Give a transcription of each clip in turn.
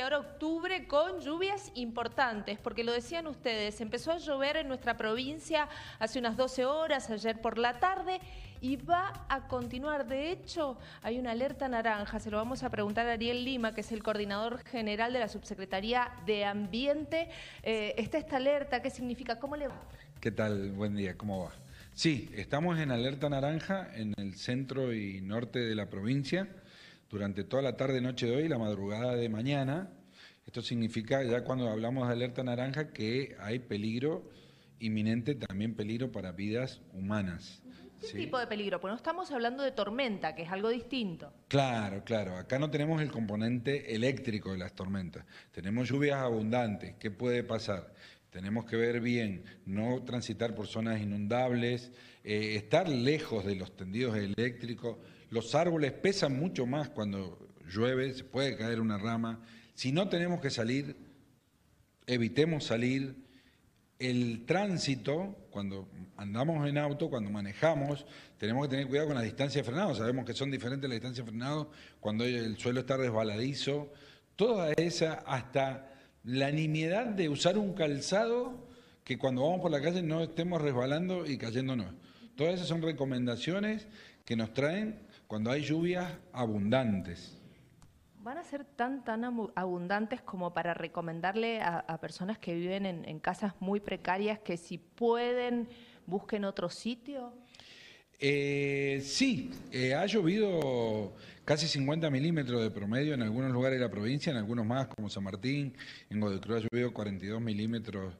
ahora octubre con lluvias importantes, porque lo decían ustedes, empezó a llover en nuestra provincia hace unas 12 horas, ayer por la tarde, y va a continuar. De hecho, hay una alerta naranja, se lo vamos a preguntar a Ariel Lima, que es el coordinador general de la Subsecretaría de Ambiente. Eh, ¿Está esta alerta? ¿Qué significa? ¿Cómo le va? ¿Qué tal? Buen día, ¿cómo va? Sí, estamos en alerta naranja en el centro y norte de la provincia durante toda la tarde, noche de hoy y la madrugada de mañana. Esto significa, ya cuando hablamos de alerta naranja, que hay peligro inminente, también peligro para vidas humanas. ¿Qué tipo de peligro? Pues no estamos hablando de tormenta, que es algo distinto. Claro, claro. Acá no tenemos el componente eléctrico de las tormentas. Tenemos lluvias abundantes. ¿Qué puede pasar? Tenemos que ver bien, no transitar por zonas inundables, eh, estar lejos de los tendidos eléctricos. Los árboles pesan mucho más cuando llueve, se puede caer una rama. Si no tenemos que salir, evitemos salir. El tránsito, cuando andamos en auto, cuando manejamos, tenemos que tener cuidado con la distancia de frenado. Sabemos que son diferentes las distancias de frenado cuando el suelo está resbaladizo. Toda esa hasta la nimiedad de usar un calzado que cuando vamos por la calle no estemos resbalando y cayéndonos. Todas esas son recomendaciones que nos traen cuando hay lluvias abundantes. ¿Van a ser tan, tan abundantes como para recomendarle a, personas que viven en casas muy precarias que si pueden busquen otro sitio? Eh, sí, eh, ha llovido casi 50 milímetros de promedio en algunos lugares de la provincia, en algunos más, como San Martín, en Godecruz ha llovido 42 milímetros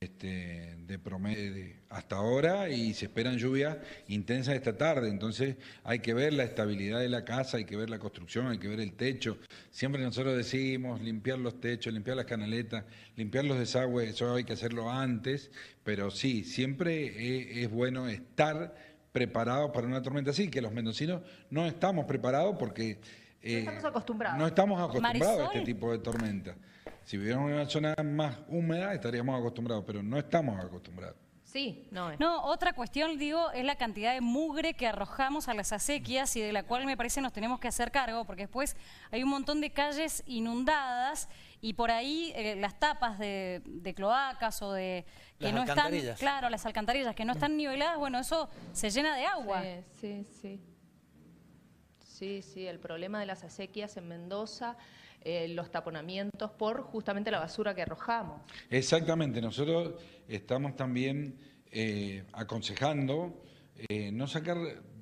este, de promedio hasta ahora y se esperan lluvias intensas esta tarde. Entonces hay que ver la estabilidad de la casa, hay que ver la construcción, hay que ver el techo. Siempre nosotros decimos limpiar los techos, limpiar las canaletas, limpiar los desagües, eso hay que hacerlo antes, pero sí, siempre eh, es bueno estar preparados para una tormenta así, que los mendocinos no estamos preparados porque... no estamos eh, acostumbrados. a este tipo de tormenta. Si viviéramos en una zona más húmeda estaríamos acostumbrados, pero no estamos acostumbrados. Sí, no No, otra cuestión, digo, es la cantidad de mugre que arrojamos a las acequias y de la cual me parece nos tenemos que hacer cargo, porque después hay un montón de calles inundadas y por ahí eh, las tapas de, cloacas o de... Que no están, claro, las alcantarillas que no mm. están niveladas, bueno, eso se llena de agua. Sí, sí, sí. Sí, sí, el problema de las acequias en Mendoza, eh, los taponamientos por justamente la basura que arrojamos. Exactamente, nosotros estamos también eh, aconsejando eh, no sacar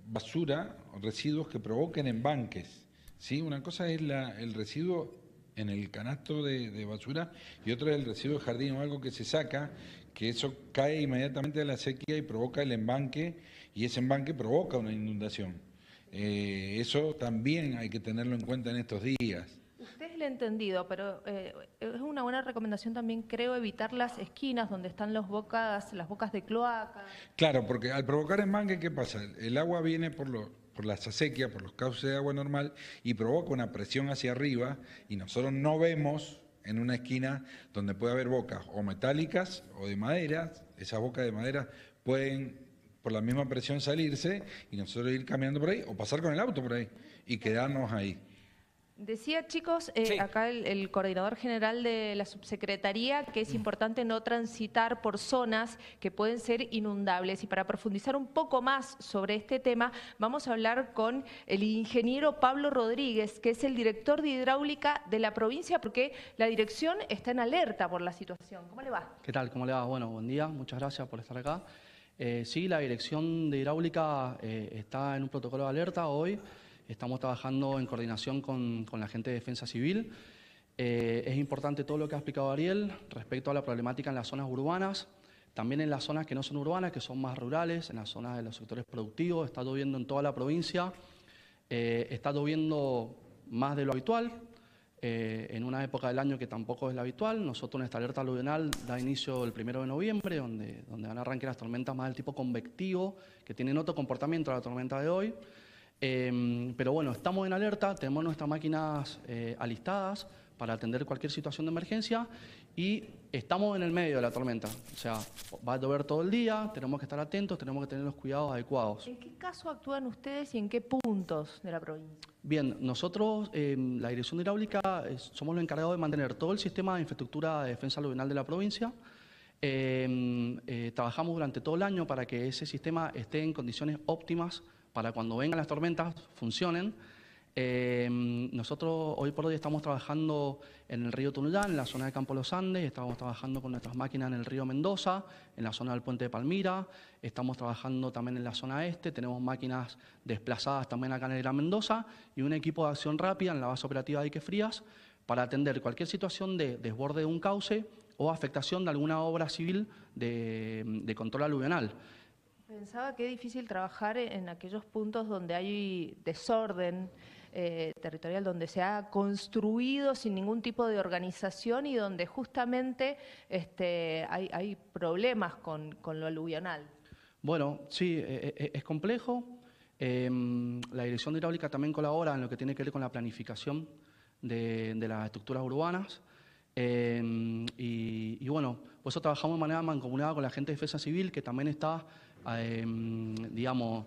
basura o residuos que provoquen embanques. ¿sí? Una cosa es el residuo en el canasto de, basura y otra es el residuo de jardín o algo que se saca, que eso cae inmediatamente a la acequia y provoca el embanque y ese embanque provoca una inundación. Eh, eso también hay que tenerlo en cuenta en estos días. Ustedes lo ha entendido, pero eh, es una buena recomendación también, creo, evitar las esquinas donde están las bocas, las bocas de cloaca. Claro, porque al provocar el mangue, ¿qué pasa? El agua viene por, por las acequias, por los cauces de agua normal, y provoca una presión hacia arriba, y nosotros no vemos en una esquina donde puede haber bocas o metálicas o de madera, esas bocas de madera pueden por la misma presión salirse y nosotros ir caminando por ahí o pasar con el auto por ahí y quedarnos ahí. Decía, chicos, eh, acá el, coordinador general de la subsecretaría que es mm. importante no transitar por zonas que pueden ser inundables. Y para profundizar un poco más sobre este tema, vamos a hablar con el ingeniero Pablo Rodríguez, que es el director de hidráulica de la provincia, porque la dirección está en alerta por la situación. ¿Cómo le va? ¿Qué tal? ¿Cómo le va? Bueno, buen día. Muchas gracias por estar acá. Eh, sí, la dirección de hidráulica eh, está en un protocolo de alerta hoy. Estamos trabajando en coordinación con, la gente de Defensa Civil. Eh, es importante todo lo que ha explicado Ariel respecto a la problemática en las zonas urbanas, también en las zonas que no son urbanas, que son más rurales, en las zonas de los sectores productivos. Está lloviendo en toda la provincia, está lloviendo más de lo habitual, eh, en una época del año que tampoco es la habitual. Nosotros esta alerta aluvional da inicio el primero de noviembre, donde, donde van a arrancar las tormentas más del tipo convectivo, que tienen otro comportamiento a la tormenta de hoy. Em, pero bueno, estamos en alerta, tenemos nuestras máquinas eh, alistadas para atender cualquier situación de emergencia y estamos en el medio de la tormenta. O sea, va a llover todo el día, tenemos que estar atentos, tenemos que tener los cuidados adecuados. ¿En qué caso actúan ustedes y en qué puntos de la provincia? Bien, nosotros, em, la Dirección Hidráulica, eh, somos los encargados de mantener todo el sistema de infraestructura de defensa aluvional de la provincia. Em, eh, trabajamos durante todo el año para que ese sistema esté en condiciones óptimas para cuando vengan las tormentas funcionen. Eh, nosotros hoy por hoy estamos trabajando en el río Tunuyán, en la zona de Campo Los Andes, estamos trabajando con nuestras máquinas en el río Mendoza, en la zona del puente de Palmira, estamos trabajando también en la zona este, tenemos máquinas desplazadas también a en Mendoza y un equipo de acción rápida en la base operativa de Iquefrías, para atender cualquier situación de desborde de un cauce o afectación de alguna obra civil de, de control aluvional. Pensaba que es difícil trabajar e-, en aquellos puntos donde hay desorden eh, territorial, donde se ha construido sin ningún tipo de organización y donde justamente este, hay, problemas con, lo aluvional. Bueno, sí, e-, e-, es complejo. Em, la Dirección de Hidráulica también colabora en lo que tiene que ver con la planificación de las estructuras urbanas. Em, y, bueno, por eso trabajamos de manera mancomunada con la gente de defensa civil, que también está, em, digamos,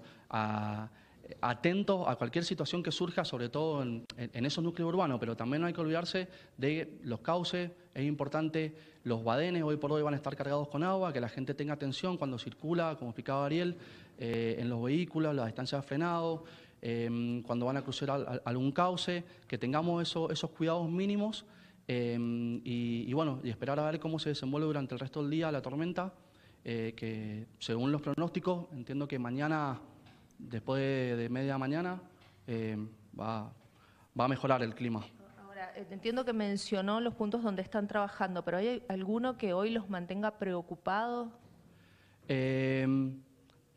atento a cualquier situación que surja, sobre todo en, esos núcleos urbanos, pero también no hay que olvidarse de los cauces, es importante, los badenes hoy por hoy van a estar cargados con agua, que la gente tenga atención cuando circula, como explicaba Ariel, eh, en los vehículos, las distancias de frenado, em, cuando van a cruzar algún cauce, que tengamos esos cuidados mínimos Em, y, bueno, y esperar a ver cómo se desenvuelve durante el resto del día la tormenta, eh, que según los pronósticos, entiendo que mañana, después de, media mañana, em, va, va a mejorar el clima. Ahora, eh, entiendo que mencionó los puntos donde están trabajando, pero ¿hay alguno que hoy los mantenga preocupados? Em,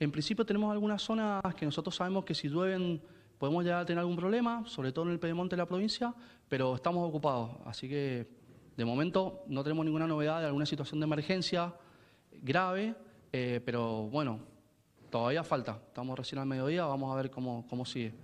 en principio tenemos algunas zonas que nosotros sabemos que si llueven Podemos llegar a tener algún problema, sobre todo en el pedemonte de la provincia, pero estamos ocupados. Así que, de momento, no tenemos ninguna novedad de alguna situación de emergencia grave, eh, pero bueno, todavía falta. Estamos recién al mediodía, vamos a ver cómo, cómo sigue.